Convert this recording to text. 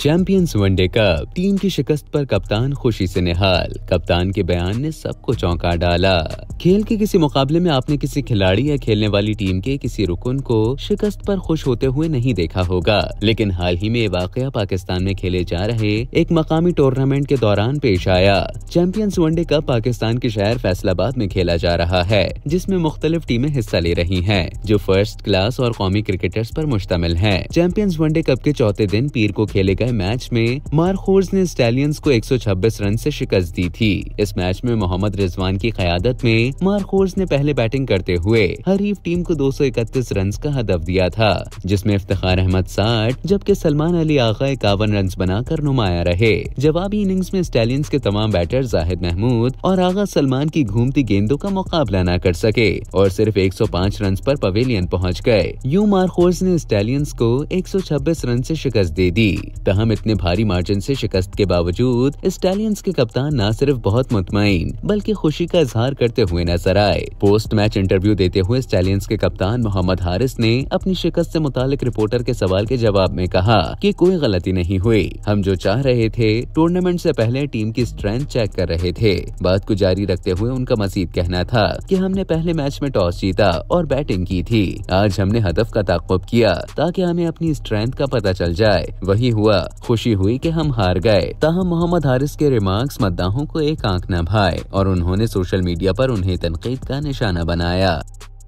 champions one day cup team की शिकस्त पर कप्तान खुशी से निहाल कप्तान के बयान ने सबको चौंका डाला खेल के किसी मुकाबले में आपने किसी खिलाड़ी या खेलने वाली टीम के किसी रुकन को शिकस्त पर खुश होते हुए नहीं देखा होगा लेकिन हाल ही में ये वाक पाकिस्तान में खेले जा रहे एक मकामी टूर्नामेंट के दौरान पेश आया चैंपियंस वनडे कप पाकिस्तान के शहर फैसलाबाद में खेला जा रहा है जिसमे मुख्तलिफ टीमें हिस्सा ले रही है जो फर्स्ट क्लास और कौमी क्रिकेटर्स आरोप मुश्तमिल है चैंपियंस वनडे कप के चौथे दिन पीर को खेले गए मैच में मारखोर्स ने स्टैलियंस को छब्बीस रन ऐसी शिकस्त दी थी इस मैच में मोहम्मद रिजवान की क्यादत में में मार्कोर्स ने पहले बैटिंग करते हुए हरीफ टीम को 231 रन का हदफ दिया था जिसमे इफ्तार अहमद साठ जबकि सलमान अली आगा इक्यावन रन बनाकर नुमाया रहे जवाबी इनिंग्स में स्टैलियंस के तमाम बैटर जाहिद महमूद और आगा सलमान की घूमती गेंदों का मुकाबला न कर सके और सिर्फ 105 रन पर पवेलियन पहुंच गए यू मार्कोर्स ने स्टैलियंस को 126 रन से शिकस्त दे दी तहम इतने भारी मार्जिन से शिकस्त के बावजूद स्टेलियंस के कप्तान न सिर्फ बहुत मुतमिन बल्कि खुशी का इजहार करते हुए हुए नजर आए पोस्ट मैच इंटरव्यू देते हुए स्टैलियंस के कप्तान मोहम्मद हारिस ने अपनी शिकस्त से मुतालिक रिपोर्टर के सवाल के जवाब में कहा कि कोई गलती नहीं हुई हम जो चाह रहे थे टूर्नामेंट से पहले टीम की स्ट्रेंथ चेक कर रहे थे बात को जारी रखते हुए उनका मजीद कहना था कि हमने पहले मैच में टॉस जीता और बैटिंग की थी आज हमने हदफ का ताकुब किया ताकि हमें अपनी स्ट्रेंथ का पता चल जाए वही हुआ खुशी हुई कि हम हार गए तहम मोहम्मद हारिस के रिमार्क्स मद्दाहों को एक आंख न भाए और उन्होंने सोशल मीडिया पर उन्हें उन्हें तनकीद का निशाना बनाया